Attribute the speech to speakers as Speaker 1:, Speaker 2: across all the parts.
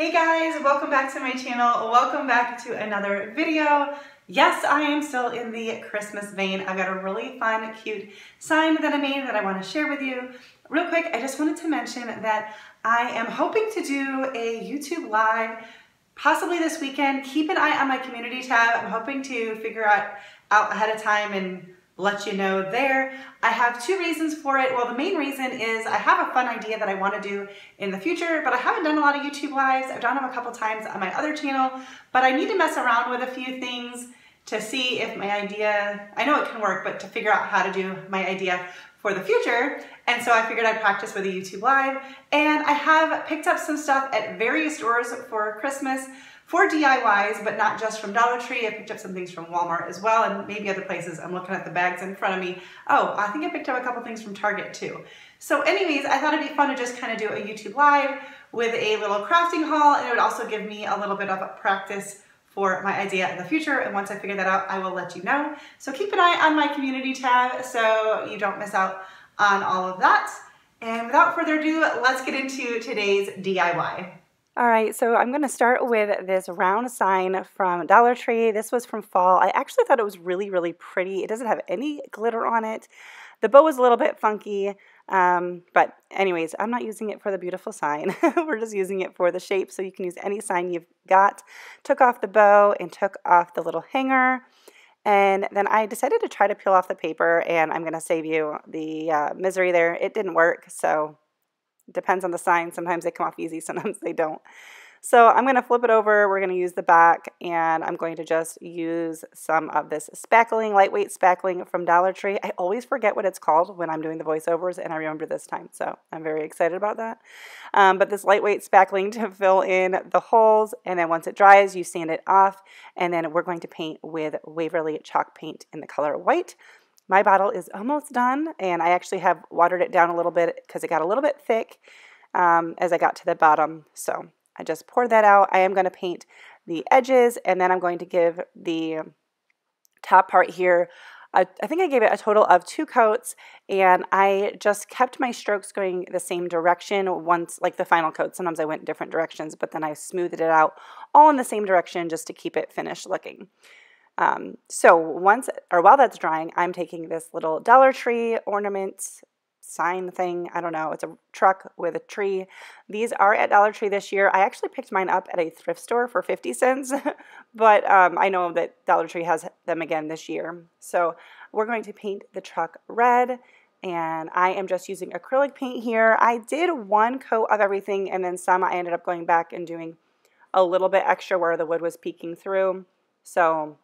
Speaker 1: Hey guys, welcome back to my channel. Welcome back to another video. Yes, I am still in the Christmas vein. I've got a really fun, cute sign that I made that I wanna share with you. Real quick, I just wanted to mention that I am hoping to do a YouTube live possibly this weekend. Keep an eye on my community tab. I'm hoping to figure out, out ahead of time and let you know there. I have two reasons for it. Well, the main reason is I have a fun idea that I want to do in the future, but I haven't done a lot of YouTube Lives. I've done them a couple times on my other channel, but I need to mess around with a few things to see if my idea, I know it can work, but to figure out how to do my idea for the future. And so I figured I'd practice with a YouTube Live. And I have picked up some stuff at various stores for Christmas for DIYs, but not just from Dollar Tree. I picked up some things from Walmart as well and maybe other places. I'm looking at the bags in front of me. Oh, I think I picked up a couple things from Target too. So anyways, I thought it'd be fun to just kind of do a YouTube live with a little crafting haul and it would also give me a little bit of practice for my idea in the future. And once I figure that out, I will let you know. So keep an eye on my community tab so you don't miss out on all of that. And without further ado, let's get into today's DIY. All right, so I'm going to start with this round sign from Dollar Tree. This was from fall. I actually thought it was really, really pretty. It doesn't have any glitter on it. The bow is a little bit funky, um, but anyways, I'm not using it for the beautiful sign. We're just using it for the shape, so you can use any sign you've got. Took off the bow and took off the little hanger. And then I decided to try to peel off the paper, and I'm going to save you the uh, misery there. It didn't work, so depends on the sign. Sometimes they come off easy, sometimes they don't. So I'm going to flip it over. We're going to use the back and I'm going to just use some of this spackling, lightweight spackling from Dollar Tree. I always forget what it's called when I'm doing the voiceovers and I remember this time. So I'm very excited about that. Um, but this lightweight spackling to fill in the holes and then once it dries you sand it off and then we're going to paint with Waverly chalk paint in the color white. My bottle is almost done, and I actually have watered it down a little bit because it got a little bit thick um, as I got to the bottom. So I just poured that out. I am going to paint the edges, and then I'm going to give the top part here I think I gave it a total of two coats and I just kept my strokes going the same direction once, like the final coat. Sometimes I went different directions, but then I smoothed it out all in the same direction just to keep it finished looking. Um, so once, or while that's drying, I'm taking this little Dollar Tree ornament sign thing. I don't know. It's a truck with a tree. These are at Dollar Tree this year. I actually picked mine up at a thrift store for 50 cents, but um, I know that Dollar Tree has them again this year. So we're going to paint the truck red and I am just using acrylic paint here. I did one coat of everything and then some I ended up going back and doing a little bit extra where the wood was peeking through. So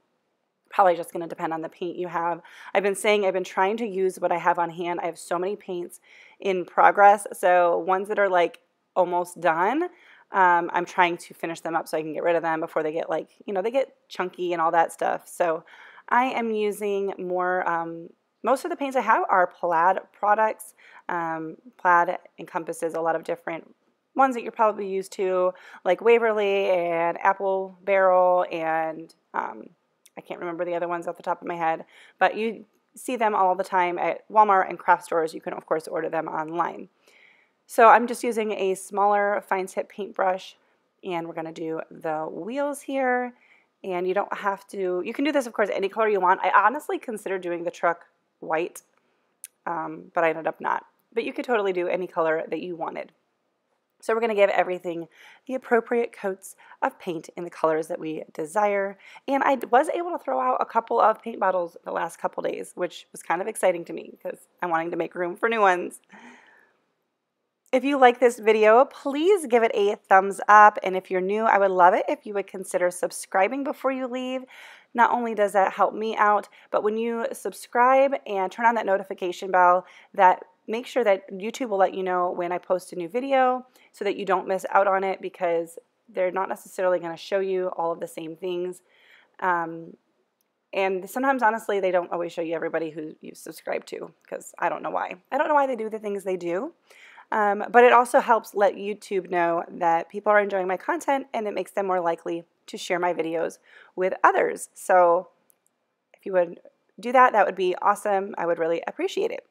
Speaker 1: probably just going to depend on the paint you have. I've been saying I've been trying to use what I have on hand. I have so many paints in progress. So ones that are like almost done, um, I'm trying to finish them up so I can get rid of them before they get like, you know, they get chunky and all that stuff. So I am using more, um, most of the paints I have are plaid products. Um, plaid encompasses a lot of different ones that you're probably used to, like Waverly and Apple Barrel and um, I can't remember the other ones off the top of my head, but you see them all the time at Walmart and craft stores. You can, of course, order them online. So I'm just using a smaller fine tip paintbrush and we're going to do the wheels here. And you don't have to, you can do this, of course, any color you want. I honestly considered doing the truck white, um, but I ended up not. But you could totally do any color that you wanted. So we're going to give everything the appropriate coats of paint in the colors that we desire. And I was able to throw out a couple of paint bottles the last couple days, which was kind of exciting to me because I'm wanting to make room for new ones. If you like this video, please give it a thumbs up. And if you're new, I would love it if you would consider subscribing before you leave. Not only does that help me out, but when you subscribe and turn on that notification bell, that make sure that YouTube will let you know when I post a new video so that you don't miss out on it because they're not necessarily going to show you all of the same things. Um, and sometimes, honestly, they don't always show you everybody who you subscribe to because I don't know why. I don't know why they do the things they do. Um, but it also helps let YouTube know that people are enjoying my content and it makes them more likely to share my videos with others. So if you would do that, that would be awesome. I would really appreciate it.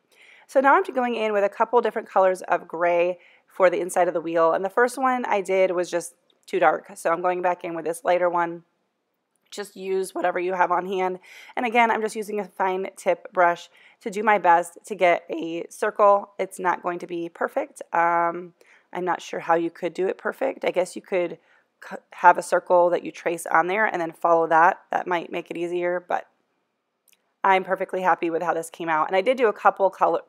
Speaker 1: So now I'm going in with a couple different colors of gray for the inside of the wheel. And the first one I did was just too dark. So I'm going back in with this lighter one. Just use whatever you have on hand. And again, I'm just using a fine tip brush to do my best to get a circle. It's not going to be perfect. Um, I'm not sure how you could do it perfect. I guess you could have a circle that you trace on there and then follow that. That might make it easier, but I'm perfectly happy with how this came out. And I did do a couple color,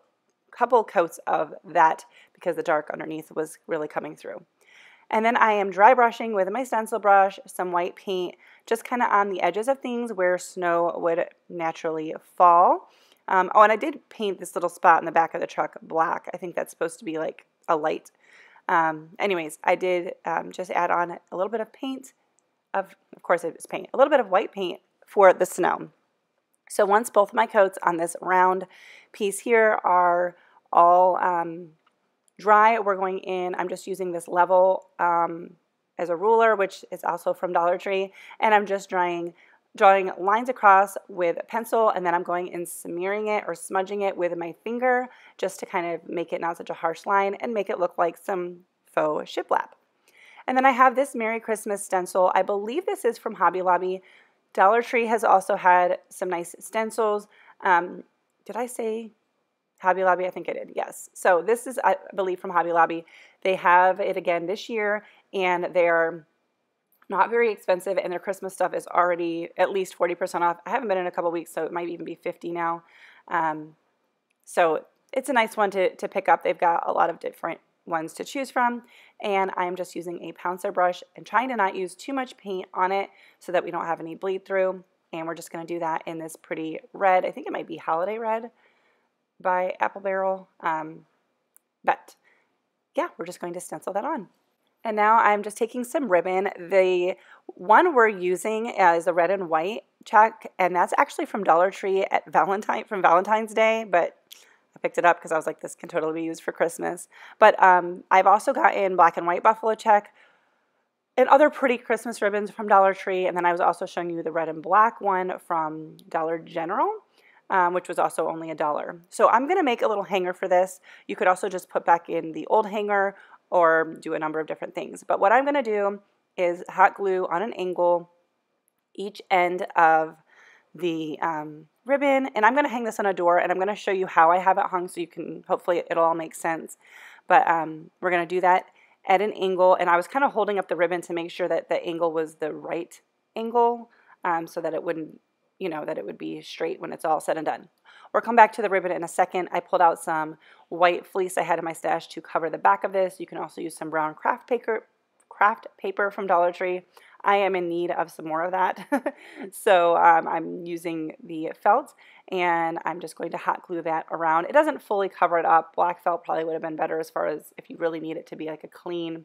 Speaker 1: couple coats of that because the dark underneath was really coming through. And then I am dry brushing with my stencil brush, some white paint, just kind of on the edges of things where snow would naturally fall. Um, oh, and I did paint this little spot in the back of the truck black. I think that's supposed to be like a light. Um, anyways, I did um, just add on a little bit of paint, of, of course it was paint, a little bit of white paint for the snow. So once both my coats on this round piece here are all um, dry. We're going in, I'm just using this level um, as a ruler, which is also from Dollar Tree, and I'm just drawing, drawing lines across with a pencil, and then I'm going and smearing it or smudging it with my finger just to kind of make it not such a harsh line and make it look like some faux shiplap. And then I have this Merry Christmas stencil. I believe this is from Hobby Lobby. Dollar Tree has also had some nice stencils. Um, did I say Hobby Lobby, I think I did, yes. So this is, I believe, from Hobby Lobby. They have it again this year, and they're not very expensive, and their Christmas stuff is already at least 40% off. I haven't been in a couple weeks, so it might even be 50 now. Um, so it's a nice one to, to pick up. They've got a lot of different ones to choose from, and I'm just using a pouncer brush and trying to not use too much paint on it so that we don't have any bleed through, and we're just going to do that in this pretty red. I think it might be holiday red by Apple Barrel. Um, but yeah, we're just going to stencil that on. And now I'm just taking some ribbon. The one we're using uh, is a red and white check, and that's actually from Dollar Tree at Valentine from Valentine's Day, but I picked it up because I was like, this can totally be used for Christmas. But um, I've also gotten black and white buffalo check and other pretty Christmas ribbons from Dollar Tree, and then I was also showing you the red and black one from Dollar General um, which was also only a dollar. So I'm going to make a little hanger for this. You could also just put back in the old hanger or do a number of different things. But what I'm going to do is hot glue on an angle each end of the um, ribbon and I'm going to hang this on a door and I'm going to show you how I have it hung so you can hopefully it'll all make sense but um, we're going to do that at an angle and I was kind of holding up the ribbon to make sure that the angle was the right angle um, so that it wouldn't you know, that it would be straight when it's all said and done. We'll come back to the ribbon in a second. I pulled out some white fleece I had in my stash to cover the back of this. You can also use some brown craft paper, craft paper from Dollar Tree. I am in need of some more of that. so um, I'm using the felt and I'm just going to hot glue that around. It doesn't fully cover it up. Black felt probably would have been better as far as if you really need it to be like a clean,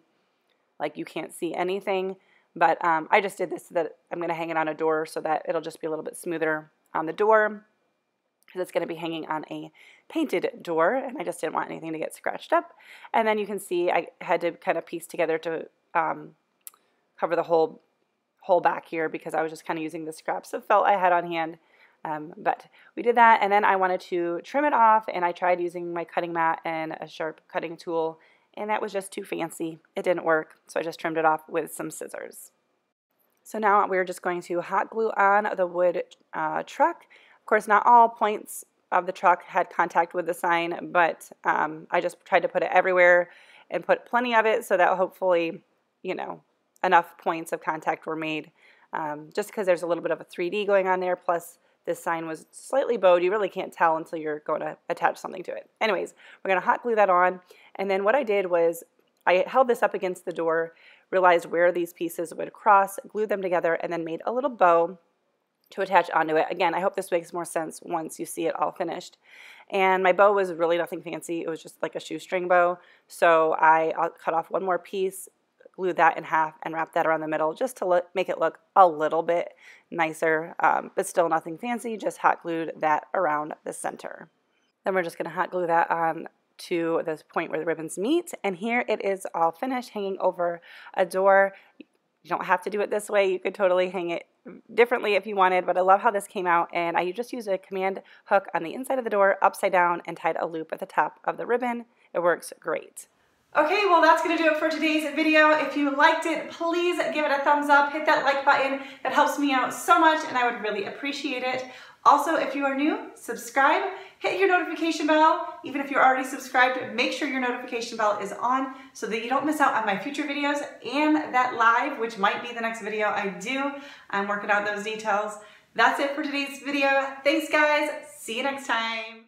Speaker 1: like you can't see anything. But um, I just did this so that I'm going to hang it on a door so that it'll just be a little bit smoother on the door because it's going to be hanging on a painted door and I just didn't want anything to get scratched up. And then you can see I had to kind of piece together to um, cover the whole whole back here because I was just kind of using the scraps of felt I had on hand. Um, but we did that and then I wanted to trim it off and I tried using my cutting mat and a sharp cutting tool and that was just too fancy. It didn't work, so I just trimmed it off with some scissors. So now we're just going to hot glue on the wood uh, truck. Of course, not all points of the truck had contact with the sign, but um, I just tried to put it everywhere and put plenty of it so that hopefully, you know, enough points of contact were made. Um, just because there's a little bit of a 3D going on there, plus this sign was slightly bowed. You really can't tell until you're going to attach something to it. Anyways, we're going to hot glue that on. And then what I did was I held this up against the door, realized where these pieces would cross, glued them together, and then made a little bow to attach onto it. Again, I hope this makes more sense once you see it all finished. And my bow was really nothing fancy. It was just like a shoestring bow. So I cut off one more piece, glue that in half and wrap that around the middle just to look, make it look a little bit nicer, um, but still nothing fancy, just hot glued that around the center. Then we're just gonna hot glue that on to this point where the ribbons meet. And here it is all finished hanging over a door. You don't have to do it this way. You could totally hang it differently if you wanted, but I love how this came out. And I just used a command hook on the inside of the door, upside down, and tied a loop at the top of the ribbon. It works great. Okay, well that's gonna do it for today's video. If you liked it, please give it a thumbs up, hit that like button. That helps me out so much and I would really appreciate it. Also, if you are new, subscribe, hit your notification bell. Even if you're already subscribed, make sure your notification bell is on so that you don't miss out on my future videos and that live, which might be the next video I do. I'm working out those details. That's it for today's video. Thanks guys, see you next time.